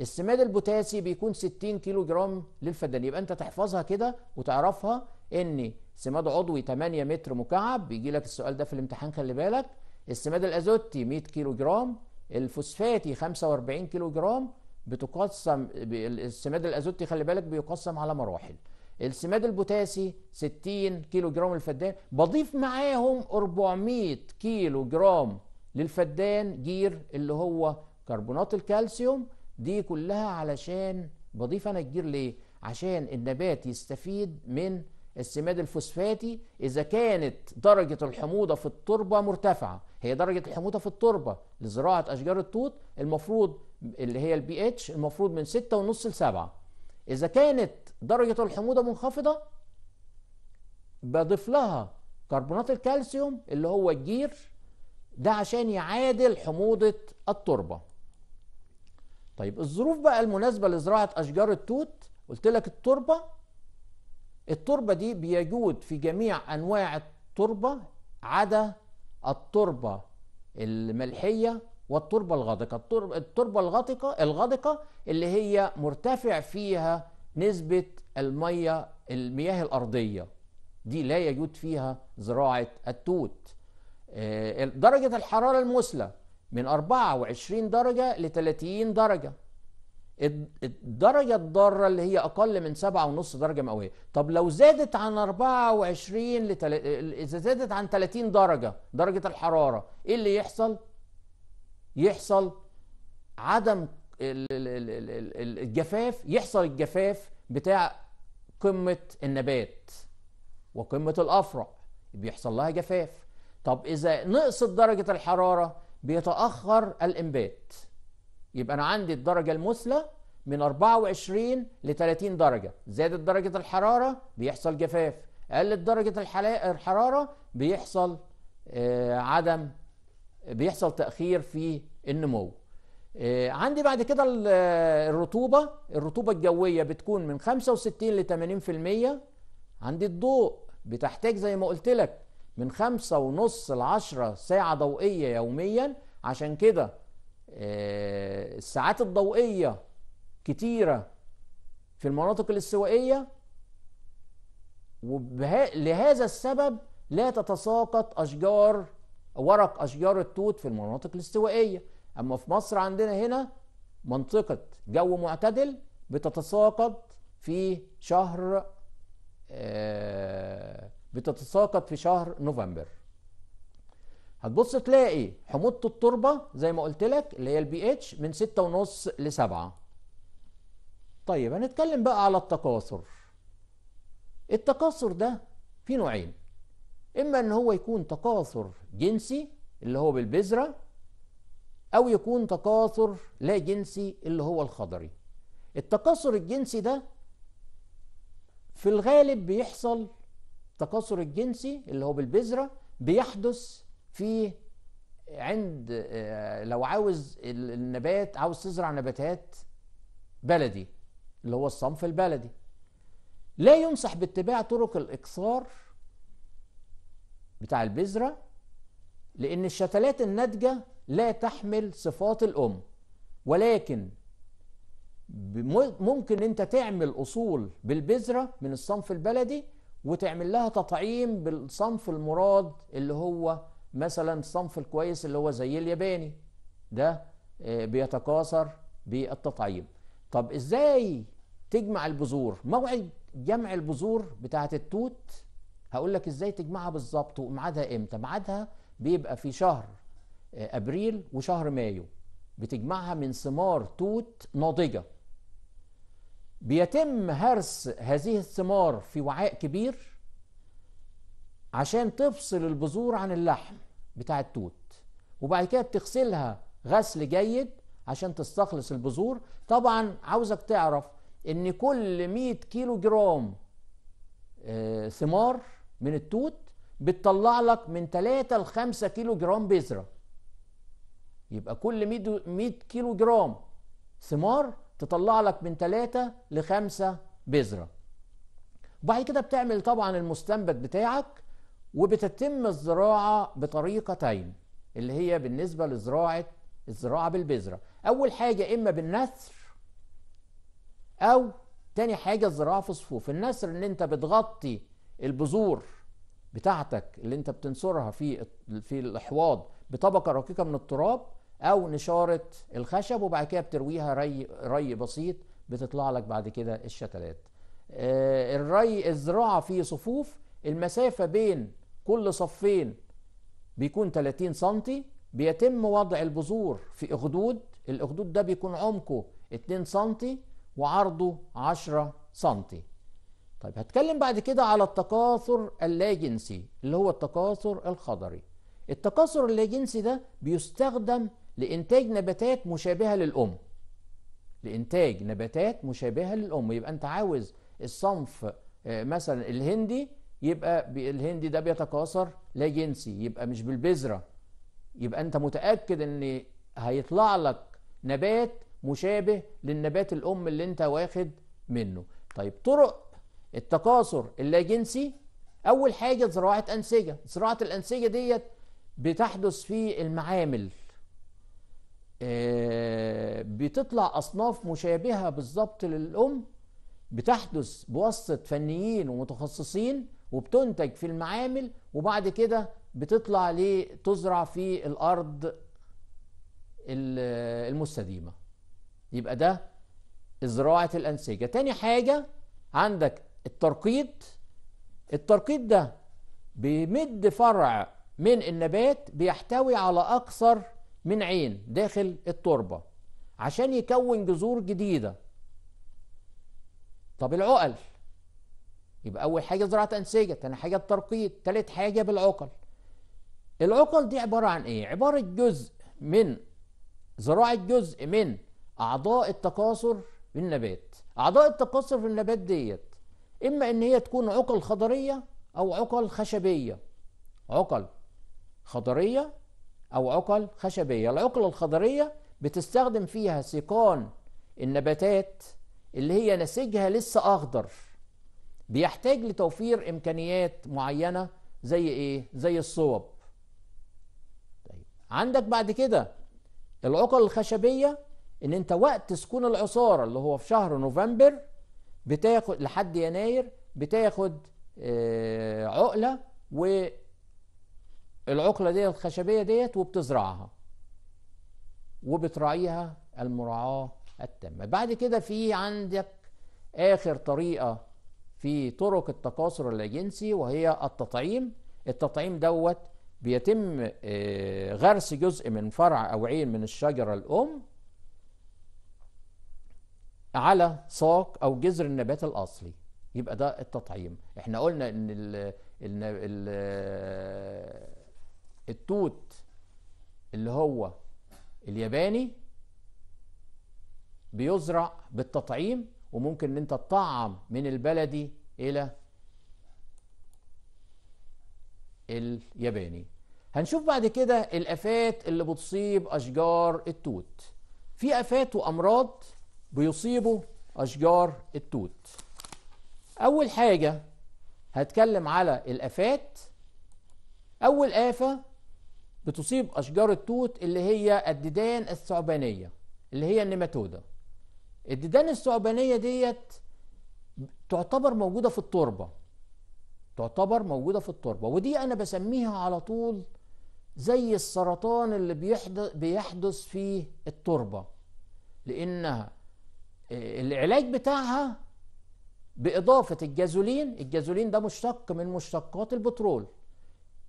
السماد البوتاسي بيكون 60 كيلو جرام للفدان يبقى انت تحفظها كده وتعرفها ان سماد عضوي 8 متر مكعب بيجي لك السؤال ده في الامتحان خلي بالك السماد الازوتي 100 كيلو جرام الفوسفاتي 45 كيلو جرام بتقسم السماد الازوتي خلي بالك بيقسم على مراحل السماد البوتاسي 60 كيلو جرام الفدان بضيف معاهم 400 كيلو جرام للفدان جير اللي هو كربونات الكالسيوم دي كلها علشان بضيف انا الجير ليه عشان النبات يستفيد من السماد الفوسفاتي اذا كانت درجه الحموضه في التربه مرتفعه هي درجه الحموضه في التربه لزراعه اشجار التوت المفروض اللي هي البي اتش المفروض من 6.5 ل 7 اذا كانت درجه الحموضه منخفضه بضيف لها كربونات الكالسيوم اللي هو الجير ده عشان يعادل حموضه التربه طيب الظروف بقى المناسبه لزراعه اشجار التوت قلت لك التربه التربه دي بيجود في جميع انواع التربه عدا التربه الملحيه والتربه الغاطقه التربه الغاطقه الغاطقه اللي هي مرتفع فيها نسبه الميه المياه الارضيه دي لا يجود فيها زراعه التوت آه، درجه الحراره المثلى من 24 درجه ل 30 درجه الدرجة الضارة اللي هي أقل من سبعة ونص درجة مئوية طب لو زادت عن 24 وعشرين إذا زادت عن 30 درجة درجة الحرارة إيه اللي يحصل؟ يحصل عدم الجفاف يحصل الجفاف بتاع قمة النبات وقمة الأفرع بيحصل لها جفاف طب إذا نقصت درجة الحرارة بيتأخر الإنبات يبقى أنا عندي الدرجة المثلى من 24 ل 30 درجة زادت درجة الحرارة بيحصل جفاف قلت درجة الحرارة بيحصل آه، عدم بيحصل تأخير في النمو آه، عندي بعد كده الرطوبة الرطوبة الجوية بتكون من 65 ل 80% عندي الضوء بتحتاج زي ما قلت لك من 5.5 ل 10 ساعة ضوئية يوميا عشان كده آه، الساعات الضوئية كتيرة في المناطق الاستوائية ولهذا السبب لا تتساقط أشجار ورق أشجار التوت في المناطق الاستوائية أما في مصر عندنا هنا منطقة جو معتدل بتتساقط في شهر آه، بتتساقط في شهر نوفمبر هتبص تلاقي حموضه التربه زي ما قلت لك اللي هي البي اتش من 6.5 ل 7 طيب هنتكلم بقى على التكاثر التكاثر ده في نوعين اما ان هو يكون تكاثر جنسي اللي هو بالبذره او يكون تكاثر لا جنسي اللي هو الخضري التكاثر الجنسي ده في الغالب بيحصل التكاثر الجنسي اللي هو بالبذره بيحدث في عند آه، لو عاوز النبات عاوز تزرع نباتات بلدي اللي هو الصنف البلدي لا ينصح باتباع طرق الإكثار بتاع البذرة لأن الشتلات الناتجة لا تحمل صفات الأم ولكن ممكن أنت تعمل أصول بالبذرة من الصنف البلدي وتعمل لها تطعيم بالصنف المراد اللي هو مثلا الصنف الكويس اللي هو زي الياباني ده آه، بيتكاثر بالتطعيم طب ازاي تجمع البذور موعد جمع البذور بتاعه التوت هقول لك ازاي تجمعها بالظبط وميعادها امتى ميعادها بيبقى في شهر آه، ابريل وشهر مايو بتجمعها من ثمار توت ناضجه بيتم هرس هذه الثمار في وعاء كبير عشان تفصل البذور عن اللحم بتاع التوت وبعد كده بتغسلها غسل جيد عشان تستخلص البذور طبعا عاوزك تعرف ان كل 100 كيلو جرام آه، ثمار من التوت بتطلع لك من 3 ل 5 كيلو جرام بذره يبقى كل 100 كيلو جرام ثمار تطلع لك من 3 ل 5 بذره وبعد كده بتعمل طبعا المستنبت بتاعك وبتتم الزراعة بطريقتين اللي هي بالنسبة لزراعة الزراعة بالبذرة أول حاجة إما بالنثر أو تاني حاجة الزراعة في صفوف النثر إن أنت بتغطي البذور بتاعتك اللي أنت بتنثرها في في الأحواض بطبقة رقيقة من التراب أو نشارة الخشب وبعد كده بترويها ري ري بسيط بتطلع لك بعد كده الشتلات. آه، الري الزراعة في صفوف المسافة بين كل صفين بيكون 30 سنتي بيتم وضع البذور في اخدود الاخدود ده بيكون عمقه 2 سنتي وعرضه 10 سنتي طيب هتكلم بعد كده على التكاثر اللاجنسي اللي هو التكاثر الخضري التكاثر اللاجنسي ده بيستخدم لإنتاج نباتات مشابهة للأم لإنتاج نباتات مشابهة للأم يبقى أنت عاوز الصنف آه، مثلا الهندي يبقى الهندي ده بيتكاثر لا جنسي يبقى مش بالبذره يبقى انت متاكد ان هيطلع لك نبات مشابه للنبات الام اللي انت واخد منه طيب طرق التكاثر اللاجنسي اول حاجه زراعه انسجه زراعه الانسجه ديت بتحدث في المعامل آه، بتطلع اصناف مشابهه بالظبط للام بتحدث بواسطه فنيين ومتخصصين وبتنتج في المعامل وبعد كده بتطلع لتزرع في الارض المستديمه يبقى ده زراعه الانسجه تاني حاجه عندك الترقيد الترقيد ده بيمد فرع من النبات بيحتوي على اكثر من عين داخل التربه عشان يكون جذور جديده طب العقل يبقى اول حاجه زراعه انسجه ثاني حاجه الترقيد ثالث حاجه بالعقل العقل دي عباره عن ايه عباره جزء من زراعه جزء من اعضاء التكاثر في النبات اعضاء التكاثر في النبات ديت اما ان هي تكون عقل خضريه او عقل خشبيه عقل خضريه او عقل خشبيه العقل الخضريه بتستخدم فيها سيقان النباتات اللي هي نسيجها لسه اخضر بيحتاج لتوفير امكانيات معينه زي ايه زي الصوب طيب عندك بعد كده العقل الخشبيه ان انت وقت سكون العصاره اللي هو في شهر نوفمبر بتاخد لحد يناير بتاخد آه عقله والعقله ديت الخشبيه ديت وبتزرعها وبتراعيها المراعاه التامه بعد كده في عندك اخر طريقه في طرق التكاثر الجنسي وهي التطعيم التطعيم دوت بيتم آه، غرس جزء من فرع أو عين من الشجرة الأم على ساق أو جذر النبات الأصلي يبقى ده التطعيم احنا قلنا ان الـ الـ الـ آه، التوت اللي هو الياباني بيزرع بالتطعيم وممكن ان انت تطعم من البلدي الى الياباني هنشوف بعد كده الافات اللي بتصيب اشجار التوت في افات وامراض بيصيبوا اشجار التوت اول حاجه هتكلم على الافات اول افه بتصيب اشجار التوت اللي هي الديدان الثعبانيه اللي هي النيماتوده الديدان الثعبانيه ديت تعتبر موجوده في التربه تعتبر موجوده في التربه ودي انا بسميها على طول زي السرطان اللي بيحدث بيحدث في التربه لانها آه، العلاج بتاعها باضافه الجازولين الجازولين ده مشتق من مشتقات البترول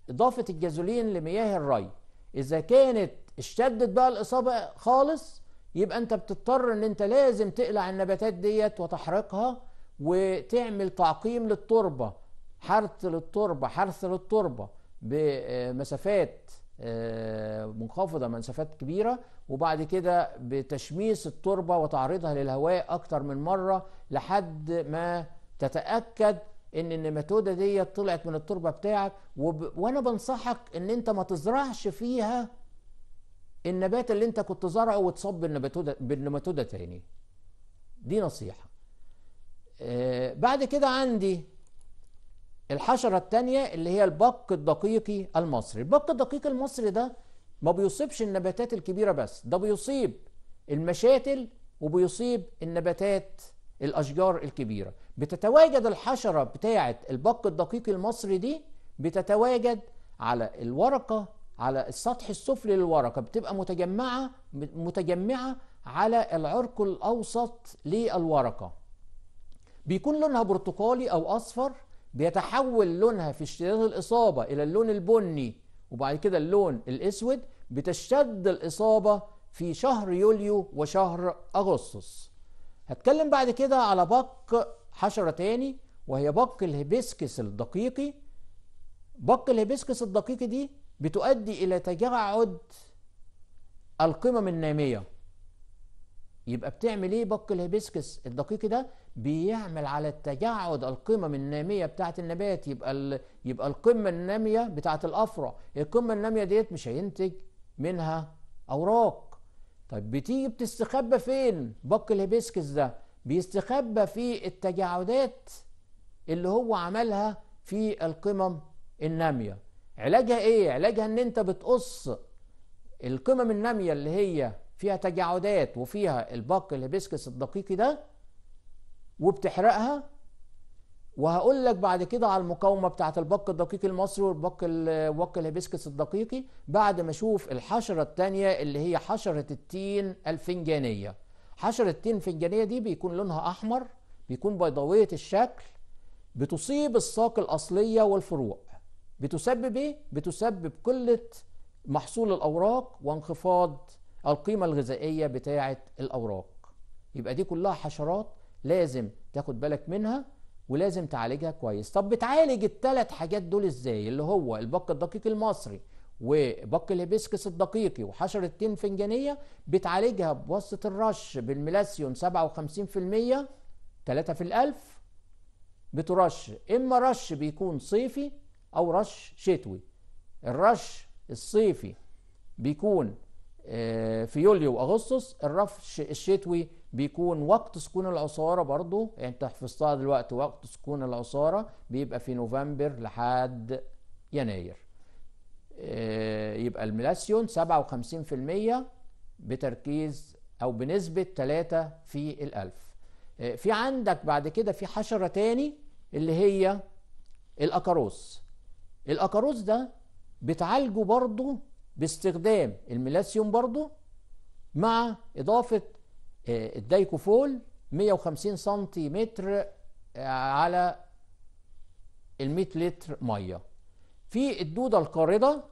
اضافه الجازولين لمياه الري اذا كانت اشتدت بقى الاصابه خالص يبقى انت بتضطر ان انت لازم تقلع النباتات ديت وتحرقها وتعمل تعقيم للتربه حرث للتربه حرث للتربه بمسافات آه، منخفضه مسافات كبيره وبعد كده بتشميس التربه وتعريضها للهواء اكتر من مره لحد ما تتاكد ان النماتوده ديت طلعت من التربه بتاعك وب... وانا بنصحك ان انت ما تزرعش فيها النبات اللي انت كنت زرعه وتصب بالنماتودة تاني دي نصيحة آه، بعد كده عندي الحشرة التانية اللي هي البق الدقيقي المصري البق الدقيقي المصري ده ما بيصيبش النباتات الكبيرة بس ده بيصيب المشاتل وبيصيب النباتات الأشجار الكبيرة بتتواجد الحشرة بتاعة البق الدقيقي المصري دي بتتواجد على الورقة على السطح السفلي للورقه بتبقى متجمعه متجمعه على العرق الاوسط للورقه بيكون لونها برتقالي او اصفر بيتحول لونها في اشتداد الاصابه الى اللون البني وبعد كده اللون الاسود بتشتد الاصابه في شهر يوليو وشهر اغسطس هتكلم بعد كده على بق حشره تاني وهي بق الهبسكس الدقيقي بق الهبسكس الدقيقي دي بتؤدي إلى تجعد القمم النامية يبقى بتعمل إيه بق الهبسكس الدقيق ده بيعمل على التجعد القمم النامية بتاعة النبات يبقى ال... يبقى القمة النامية بتاعة الأفرع القمة النامية ديت مش هينتج منها أوراق طيب بتيجي بتستخبى فين بق الهبسكس ده بيستخبى في التجعدات اللي هو عملها في القمم النامية علاجها ايه علاجها ان انت بتقص القمم الناميه اللي هي فيها تجاعدات وفيها البق الهبسكس الدقيقي ده وبتحرقها وهقول لك بعد كده على المقاومه بتاعه البق الدقيقي المصري والبق البق الهبسكس الدقيقي بعد ما اشوف الحشره الثانيه اللي هي حشره التين الفنجانيه حشره التين الفنجانيه دي بيكون لونها احمر بيكون بيضاويه الشكل بتصيب الساق الاصليه والفروع بتسبب ايه؟ بتسبب قله محصول الاوراق وانخفاض القيمه الغذائيه بتاعه الاوراق. يبقى دي كلها حشرات لازم تاخد بالك منها ولازم تعالجها كويس. طب بتعالج التلات حاجات دول ازاي؟ اللي هو البق الدقيق المصري وبق الهبسكس الدقيقي وحشرة التين فنجانية بتعالجها بواسطة الرش بالميلاسيوم 57% 3 في الألف بترش إما رش بيكون صيفي او رش شتوي الرش الصيفي بيكون آه، في يوليو واغسطس الرش الشتوي بيكون وقت سكون العصاره برضو يعني انت حفظتها دلوقتي وقت سكون العصاره بيبقى في نوفمبر لحد يناير آه، يبقى الميلاسيون 57% بتركيز او بنسبه 3 في الالف آه، في عندك بعد كده في حشره تاني اللي هي الاكاروس الاكاروز ده بتعالجه برضه باستخدام الميلاسيوم برضه مع اضافه آه، الدايكوفول 150 سنتيمتر آه، على ال 100 لتر ميه في الدوده القارده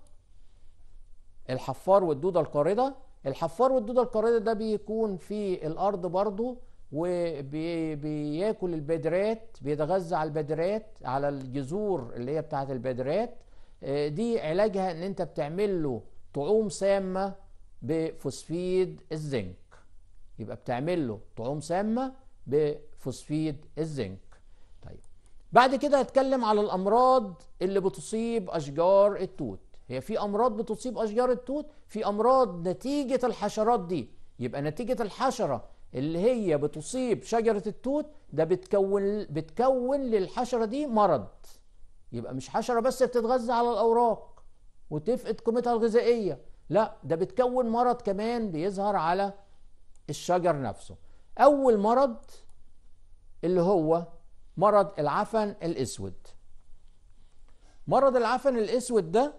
الحفار والدوده القارده الحفار والدوده القارده ده بيكون في الارض برضه وبياكل البدرات بيتغذى على البدرات على الجذور اللي هي بتاعت البدرات آه، دي علاجها ان انت بتعمل له طعوم سامه بفوسفيد الزنك يبقى بتعمل له طعوم سامه بفوسفيد الزنك طيب بعد كده هتكلم على الامراض اللي بتصيب اشجار التوت هي في امراض بتصيب اشجار التوت في امراض نتيجه الحشرات دي يبقى نتيجه الحشره اللي هي بتصيب شجرة التوت ده بتكون بتكون للحشرة دي مرض يبقى مش حشرة بس بتتغذى على الأوراق وتفقد قيمتها الغذائية لا ده بتكون مرض كمان بيظهر على الشجر نفسه أول مرض اللي هو مرض العفن الأسود مرض العفن الأسود ده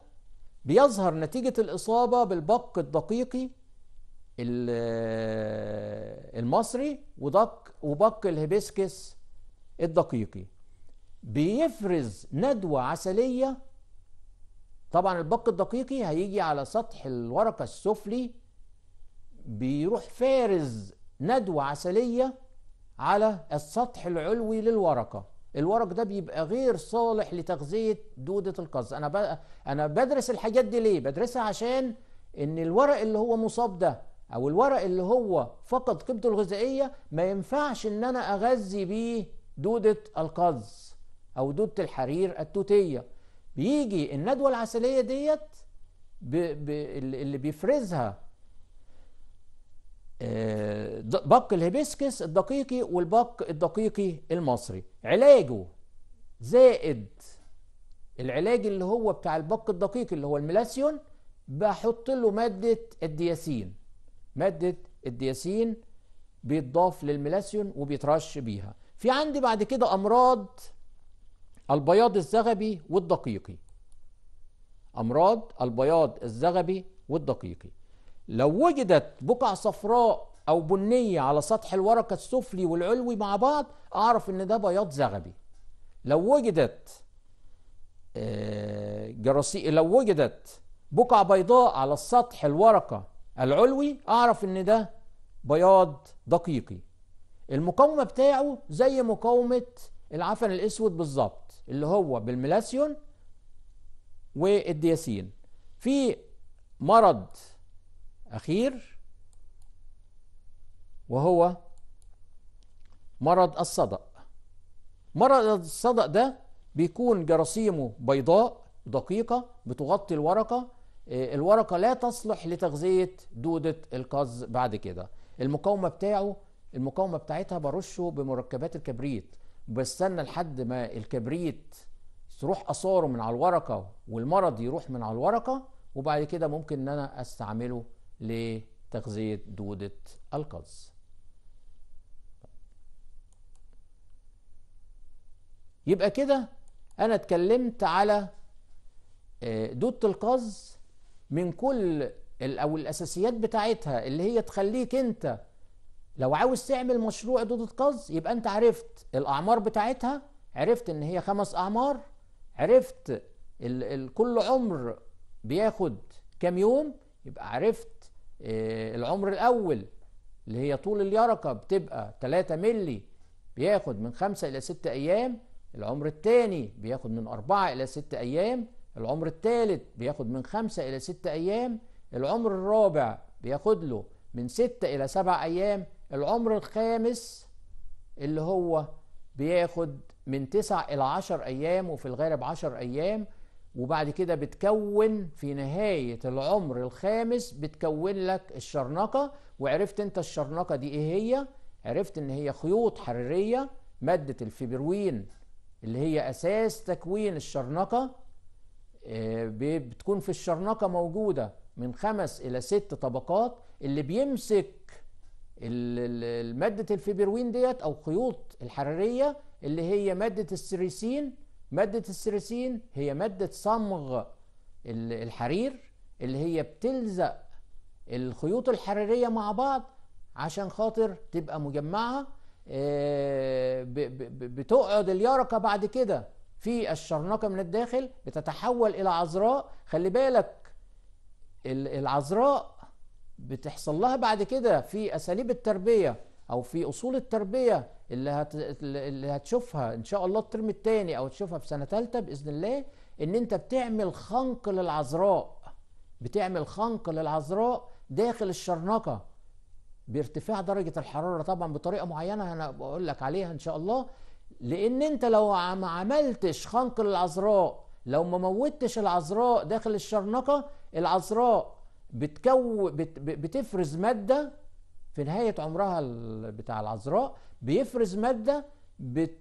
بيظهر نتيجة الإصابة بالبق الدقيقي المصري ودق وبق الهبسكس الدقيقي بيفرز ندوة عسلية طبعا البق الدقيقي هيجي على سطح الورقة السفلي بيروح فارز ندوة عسلية على السطح العلوي للورقة الورق ده بيبقى غير صالح لتغذية دودة القز أنا أنا بدرس الحاجات دي ليه؟ بدرسها عشان إن الورق اللي هو مصاب ده او الورق اللي هو فقد قيمته الغذائيه ما ينفعش ان انا اغذي بيه دوده القز او دوده الحرير التوتيه بيجي الندوه العسليه ديت اللي بيفرزها آه، بق الهبسكس الدقيقي والبق الدقيقي المصري علاجه زائد العلاج اللي هو بتاع البق الدقيقي اللي هو الميلاسيون بحط له ماده الدياسين مادة الدياسين بيتضاف للميلاسيون وبيترش بيها في عندي بعد كده أمراض البياض الزغبي والدقيقي أمراض البياض الزغبي والدقيقي لو وجدت بقع صفراء أو بنية على سطح الورقة السفلي والعلوي مع بعض أعرف إن ده بياض زغبي لو وجدت آه، جراثيم لو وجدت بقع بيضاء على السطح الورقة العلوي أعرف إن ده بياض دقيقي المقاومة بتاعه زي مقاومة العفن الأسود بالظبط اللي هو بالميلاسيون والدياسين في مرض أخير وهو مرض الصدأ مرض الصدأ ده بيكون جراثيمه بيضاء دقيقة بتغطي الورقة إيه، الورقة لا تصلح لتغذية دودة القز بعد كده المقاومة بتاعه المقاومة بتاعتها برشه بمركبات الكبريت بستنى لحد ما الكبريت تروح اثاره من على الورقه والمرض يروح من على الورقه وبعد كده ممكن ان انا استعمله لتغذيه دوده القز يبقى كده انا اتكلمت على آه، دوده القز من كل او الاساسيات بتاعتها اللي هي تخليك انت لو عاوز تعمل مشروع ضد القز يبقى انت عرفت الاعمار بتاعتها عرفت ان هي خمس اعمار عرفت ال ال كل عمر بياخد كام يوم يبقى عرفت اه العمر الاول اللي هي طول اليرقه بتبقى 3 مللي بياخد من 5 الى 6 ايام العمر الثاني بياخد من 4 الى 6 ايام العمر الثالث بياخد من خمسة إلى ستة أيام العمر الرابع بياخد له من ستة إلى سبعة أيام العمر الخامس اللي هو بياخد من تسعة إلى عشر أيام وفي الغالب عشر أيام وبعد كده بتكون في نهاية العمر الخامس بتكون لك الشرنقة وعرفت انت الشرنقة دي ايه هي عرفت ان هي خيوط حرارية مادة الفبروين اللي هي اساس تكوين الشرنقة آه، بتكون في الشرنقه موجوده من خمس الى ست طبقات اللي بيمسك ماده الفيبروين ديت او خيوط الحراريه اللي هي ماده السيريسين ماده السيريسين هي ماده صمغ الحرير اللي هي بتلزق الخيوط الحراريه مع بعض عشان خاطر تبقى مجمعه آه، بتقعد اليرقه بعد كده في الشرنقه من الداخل بتتحول الى عذراء خلي بالك العذراء بتحصل لها بعد كده في اساليب التربيه او في اصول التربيه اللي, هت... اللي هتشوفها ان شاء الله الترم الثاني او تشوفها في سنه ثالثه باذن الله ان انت بتعمل خنق للعذراء بتعمل خنق للعذراء داخل الشرنقه بارتفاع درجه الحراره طبعا بطريقه معينه انا بقول لك عليها ان شاء الله لان انت لو ما عملتش خنق للعذراء لو ما موتش العذراء داخل الشرنقه العذراء بتكو بت بتفرز ماده في نهايه عمرها بتاع العذراء بيفرز ماده بت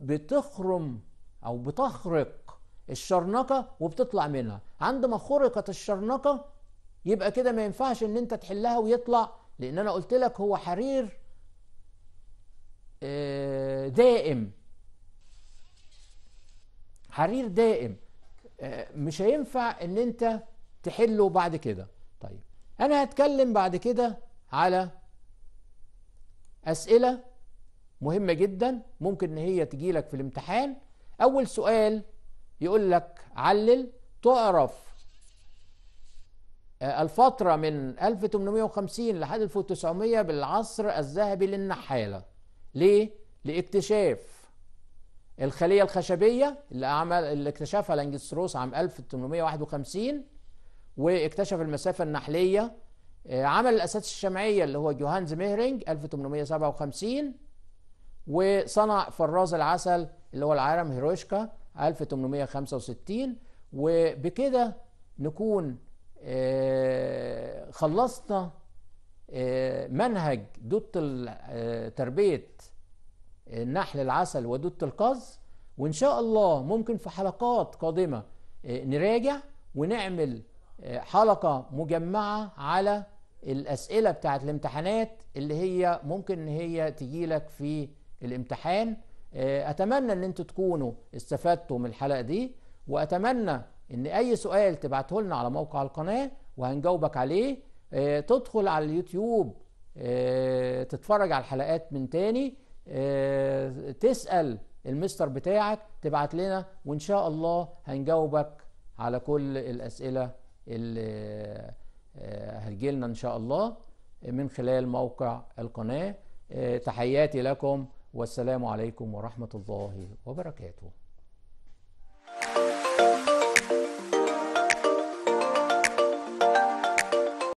بتخرم او بتخرق الشرنقه وبتطلع منها عندما خرقت الشرنقه يبقى كده ما ينفعش ان انت تحلها ويطلع لان انا قلت لك هو حرير آه، دائم حرير دائم آه، مش هينفع ان انت تحله بعد كده طيب انا هتكلم بعد كده على اسئله مهمه جدا ممكن ان هي تجيلك في الامتحان اول سؤال يقول لك علل تعرف آه، الفتره من 1850 لحد 1900 بالعصر الذهبي للنحاله ليه؟ لاكتشاف الخلية الخشبية اللي عمل اللي اكتشفها لانجستروس عام 1851 واكتشف المسافة النحلية آه، عمل الأساس الشمعية اللي هو جوهانز ميهرينج 1857 وصنع فراز العسل اللي هو العالم هيروشكا 1865 وبكده نكون آه، خلصنا آه، منهج دوت آه، تربية النحل آه، العسل ودوت القز وإن شاء الله ممكن في حلقات قادمة نراجع ونعمل حلقة مجمعة على الأسئلة بتاعة الامتحانات اللي هي ممكن إن هي تجيلك في الامتحان أتمنى إن أنتوا تكونوا استفدتوا من الحلقة دي وأتمنى إن أي سؤال تبعته لنا على موقع القناة وهنجاوبك عليه آه، تدخل على اليوتيوب آه، تتفرج على الحلقات من تاني آه، تسأل المستر بتاعك تبعت لنا وإن شاء الله هنجاوبك على كل الأسئلة اللي هتجيلنا إن شاء الله من خلال موقع القناة تحياتي لكم والسلام عليكم ورحمة الله وبركاته